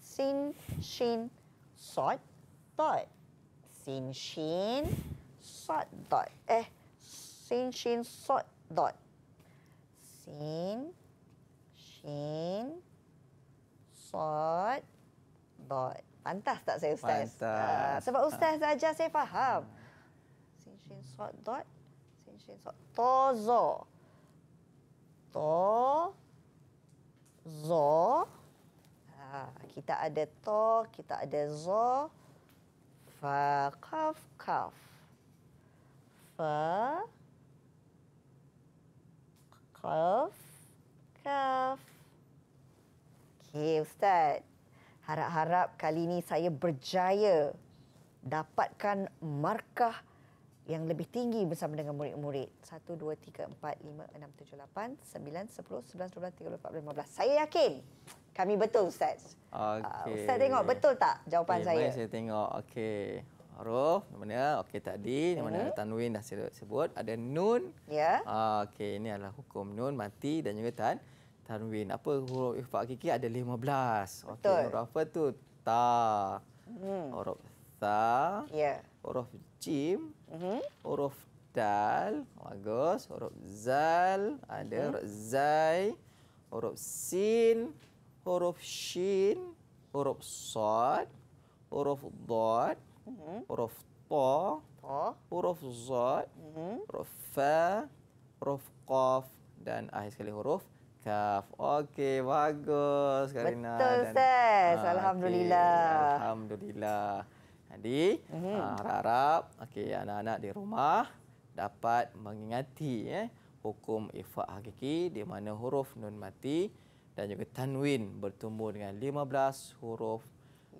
sin shin Sot dot sin shin Sot dot eh sin shin Sot dot sin Shin Sod dot, Pantas tak saya Ustaz? Pantas. Uh, sebab Ustaz ha. ajar saya faham. Hmm. Shin Shin Sod Dot Shin Shin Sod Tozo To Zo ha. Ah, kita ada To, kita ada Zo Fa Kaf Kaf Fa Kaf Kaf Okey, Ustaz. Harap-harap kali ini saya berjaya dapatkan markah yang lebih tinggi bersama dengan murid-murid. 1, 2, 3, 4, 5, 6, 7, 8, 9, 10, 11, 12, 13, 14, 15. Saya yakin kami betul, Ustaz. Okay. Uh, ah, Ustaz tengok betul tak jawapan okay, saya? Mari saya tengok. Okey. Ruf, mana? Okey tadi, mana huh mhm. mana Tanwin dah sebut. Ada Nun. Ya. Yeah. Uh, Okey, ini adalah hukum Nun, mati dan juga Tan. Tanwin. Apa huruf ifa hakiki ada 15. Okey, huruf apa tu? Ta. Hmm. Huruf ta. Ya. Yeah. Huruf jim. Mm-hmm. Huruf dal. Bagus. Huruf zal. Ada mm huruf zai. Huruf sin. Huruf shin. Huruf sod. Huruf dot. Mm-hmm. Huruf to. To. Huruf zot. mm Huruf fa. Huruf qaf. Dan akhir sekali huruf Kaf, Okey, bagus Karina. Betul, Ustaz. Uh, ah, Alhamdulillah. Okay. Alhamdulillah. Jadi, mhm. ah, harap-harap mm -hmm. uh, okay, anak-anak di rumah dapat mengingati eh, hukum ifa' hakiki di mana huruf nun mati dan juga tanwin bertumbuh dengan 15 huruf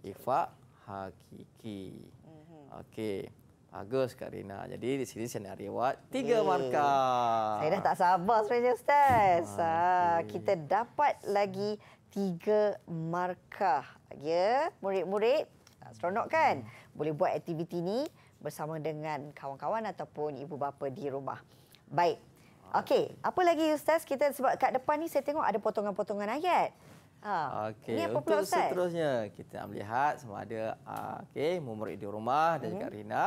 ifa' hakiki. Mm -hmm. Okey. Agus Kak Rina. Jadi di sini saya nak reward tiga Yee. markah. Saya dah tak sabar sebenarnya Ustaz. Ha, kita dapat lagi tiga markah. Ya, murid-murid, ah, seronok kan? Boleh buat aktiviti ini bersama dengan kawan-kawan ataupun ibu bapa di rumah. Baik. Ah. Okey, apa lagi Ustaz? Kita sebab kat depan ni saya tengok ada potongan-potongan ayat. Ha. Okey, untuk pula, Ustaz? seterusnya kita nak melihat sama ada uh, okey, murid di rumah dan mm-hmm. juga Rina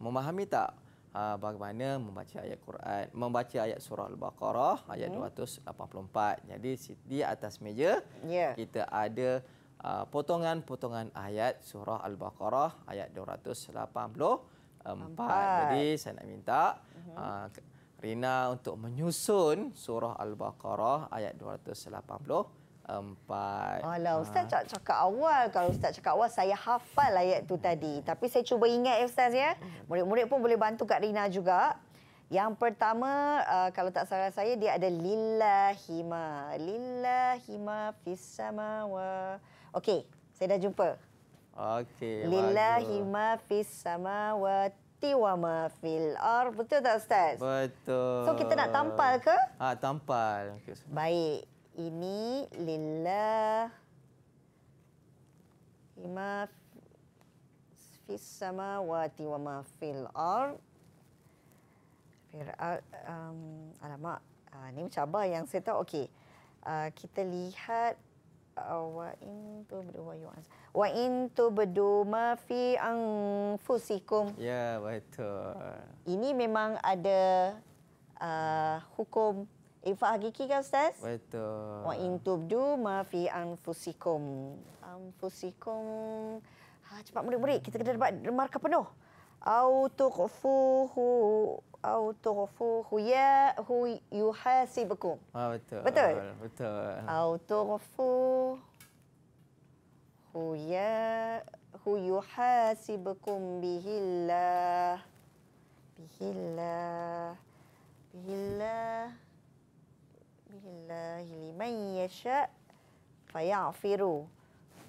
memahami tak ah, bagaimana membaca ayat Quran membaca ayat surah al-baqarah ayat hmm. 284 jadi di atas meja yeah. kita ada uh, potongan-potongan ayat surah al-baqarah ayat 284 Empat. jadi saya nak minta hmm. uh, Rina untuk menyusun surah al-baqarah ayat 284 empat. Alah, Ustaz ha. cakap awal. Kalau Ustaz cakap awal, saya hafal ayat tu tadi. Tapi saya cuba ingat ya, Ustaz ya. Murid-murid pun boleh bantu Kak Rina juga. Yang pertama, uh, kalau tak salah saya, dia ada lillahima. Lillahima Wa. Okey, saya dah jumpa. Okey, Lillahima Wa tiwama fil ar. Betul tak Ustaz? Betul. So kita nak tampal ke? Ah, ha, tampal. Okay. Baik ini lillah ima fis wati wa ma fil ar um, alamak uh, ni cabar yang saya tahu okey uh, kita lihat ah, wa in tu bedu wa yu wa in tu bedu ma fi ang fusikum ya betul ini memang ada uh, hukum Infak hakiki kan Ustaz? Betul. Wa intubdu ma fi anfusikum. Anfusikum. Ha, cepat murid-murid. Kita kena dapat markah penuh. Autukfuhu au tughfuhu ya hu yuhasibukum. Ah, betul. Betul. Betul. Au tughfuhu ya hu yuhasibukum bihillah. Bihillah. Bihillah. Innahillahi liman yasha fayaghfiru.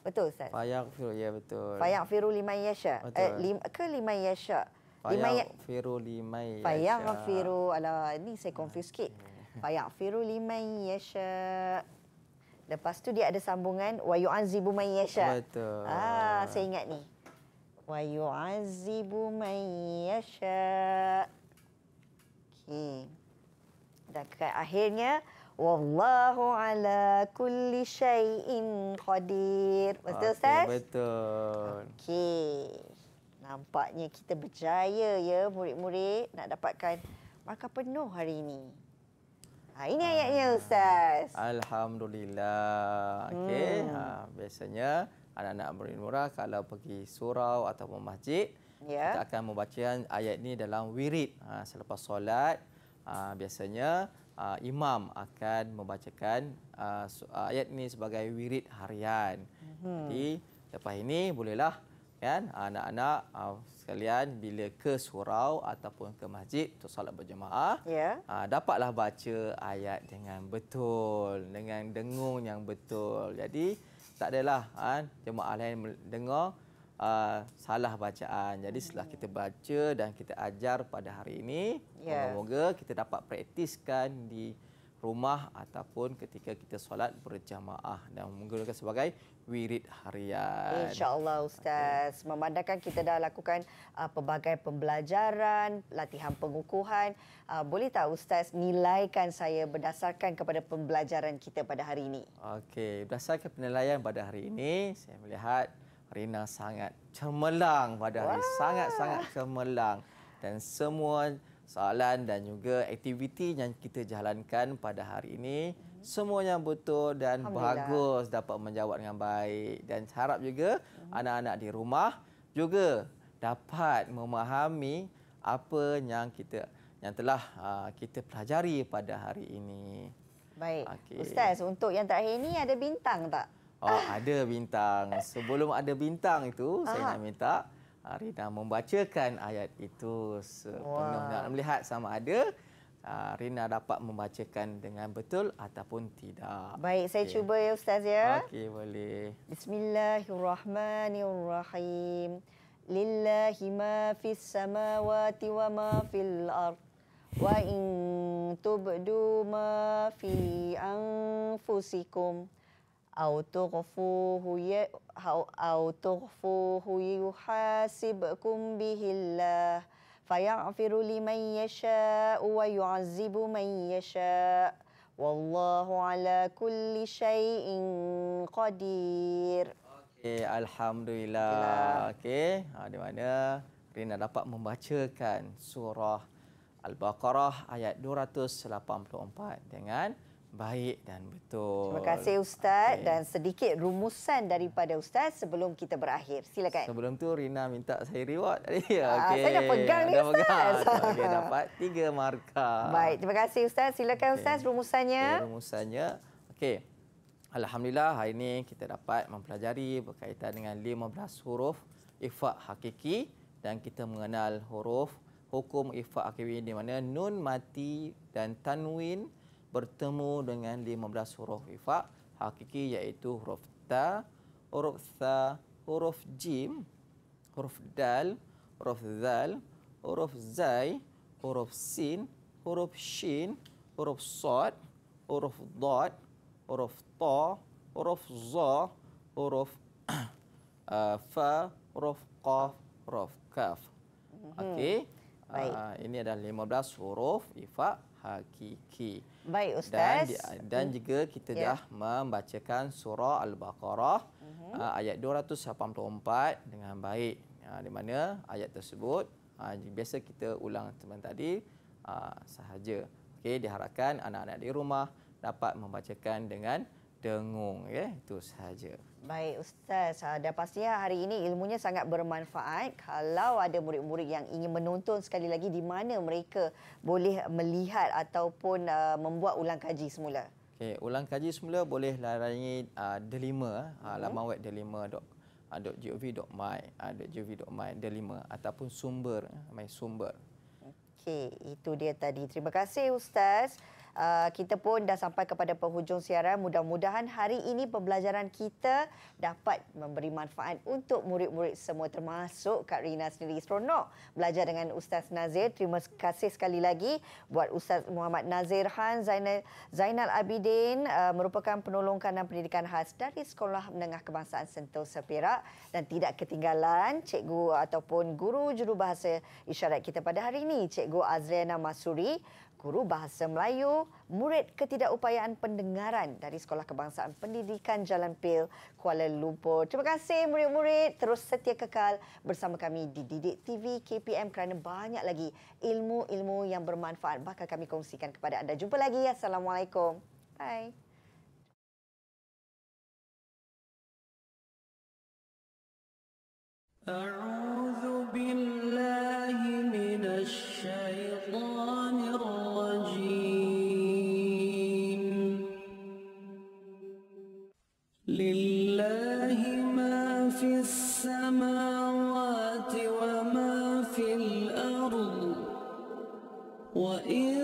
Betul Ustaz? Fayaghfiru ya betul. Fayaghfiru liman yasha. Eh lim, ke liman yasha? Ya- fayaghfiru liman yasha. Fayaghfiru ala ni saya confuse sikit. Hmm. Fayaghfiru liman yasha. Lepas tu dia ada sambungan wa yu'azibu man yasha. Betul. Ah saya ingat ni. Wa yu'azibu man yasha. Okey. Dan akhirnya Wallahu ala kulli syai'in qadir. Betul, okay, Betul. Okey. Nampaknya kita berjaya ya, murid-murid. Nak dapatkan markah penuh hari ini. Ha, ini ah. ayatnya, Ustaz. Alhamdulillah. Okey. Hmm. Ha, biasanya anak-anak murid murah kalau pergi surau atau masjid, ya. kita akan membaca ayat ini dalam wirid. Ha, selepas solat, ha, biasanya uh, imam akan membacakan uh, uh ayat ini sebagai wirid harian. Hmm. Jadi lepas ini bolehlah kan anak-anak uh, sekalian bila ke surau ataupun ke masjid untuk solat berjemaah yeah. uh, dapatlah baca ayat dengan betul dengan dengung yang betul. Jadi tak adalah kan jemaah lain dengar uh, salah bacaan. Jadi setelah hmm. kita baca dan kita ajar pada hari ini, yes. moga-moga kita dapat praktiskan di rumah ataupun ketika kita solat berjamaah dan menggunakan sebagai wirid harian. InsyaAllah Ustaz. Okay. Memandangkan kita dah lakukan uh, pelbagai pembelajaran, latihan pengukuhan, uh, boleh tak Ustaz nilaikan saya berdasarkan kepada pembelajaran kita pada hari ini? Okey, berdasarkan penilaian pada hari ini, saya melihat... Rina sangat cemerlang pada hari. Sangat-sangat cemerlang. Dan semua soalan dan juga aktiviti yang kita jalankan pada hari ini, semuanya betul dan bagus dapat menjawab dengan baik. Dan harap juga anak-anak di rumah juga dapat memahami apa yang kita yang telah uh, kita pelajari pada hari ini. Baik. Okay. Ustaz, untuk yang terakhir ini ada bintang tak? Oh, ada bintang. Sebelum ada bintang itu, Aha. saya ah. nak minta ah, Rina membacakan ayat itu sepenuhnya. Wow. Melihat sama ada ah, Rina dapat membacakan dengan betul ataupun tidak. Baik, saya okay. cuba ya Ustaz ya. Okey, boleh. Bismillahirrahmanirrahim. Lillahi ma fis samawati wa ma fil ard. Wa in tubdu ma fi anfusikum autughfu huye autughfu huyuhasibkum bihillah fayaghfiru liman yasha'u wa yu'azzibu man yasha' wallahu ala kulli shay'in qadir Okay, alhamdulillah Okay, ha di mana Rina dapat membacakan surah Al-Baqarah ayat 284 dengan Baik dan betul. Terima kasih Ustaz okay. dan sedikit rumusan daripada Ustaz sebelum kita berakhir. Silakan. Sebelum tu Rina minta saya reward. Tadi. Okay. Ah, saya dah pegang ni Ustaz. Dah okay, dapat tiga markah. Baik, terima kasih Ustaz. Silakan okay. Ustaz rumusannya. Okay, rumusannya. Okey. Alhamdulillah hari ini kita dapat mempelajari berkaitan dengan 15 huruf ifa hakiki dan kita mengenal huruf hukum ifa hakiki di mana nun mati dan tanwin bertemu dengan 15 huruf ifak hakiki iaitu huruf ta, huruf tha, huruf jim, huruf dal, huruf zal, huruf zai, huruf sin, huruf shin, huruf sod, huruf dot, huruf ta, huruf za, huruf uh, fa, huruf qaf, huruf kaf. Mhm. Okey. Uh, ini adalah 15 huruf ifa hakiki. Baik Ustaz. Dan, dan hmm. juga kita yeah. dah membacakan surah Al-Baqarah mm-hmm. uh, ayat 284 dengan baik. Uh, di mana ayat tersebut uh, biasa kita ulang teman tadi uh, sahaja. okay diharapkan anak-anak di rumah dapat membacakan dengan dengung ya okay? itu sahaja. Baik Ustaz, ha, dan pastinya hari ini ilmunya sangat bermanfaat. Kalau ada murid-murid yang ingin menonton sekali lagi di mana mereka boleh melihat ataupun ah, membuat ulang kaji semula. Okey, ulang kaji semula boleh layari uh, ah, Delima, uh, uh-huh. laman web delima.gov.my, uh, .gov.my Delima ataupun sumber, my sumber. Okey, itu dia tadi. Terima kasih Ustaz. Uh, kita pun dah sampai kepada penghujung siaran. Mudah-mudahan hari ini pembelajaran kita dapat memberi manfaat untuk murid-murid semua termasuk Kak Rina sendiri. Seronok belajar dengan Ustaz Nazir. Terima kasih sekali lagi buat Ustaz Muhammad Nazir Han Zainal, Zainal Abidin uh, merupakan penolong kanan pendidikan khas dari Sekolah Menengah Kebangsaan Sentosa Perak dan tidak ketinggalan cikgu ataupun guru jurubahasa isyarat kita pada hari ini. Cikgu Azriana Masuri, Guru Bahasa Melayu uh, murid ketidakupayaan pendengaran dari Sekolah Kebangsaan Pendidikan Jalan Pil, Kuala Lumpur. Terima kasih murid-murid terus setia kekal bersama kami di Didik TV KPM kerana banyak lagi ilmu-ilmu yang bermanfaat bakal kami kongsikan kepada anda. Jumpa lagi. Assalamualaikum. Bye. أعوذ بالله من الشيطان لله ما في السماوات وما في الأرض وإن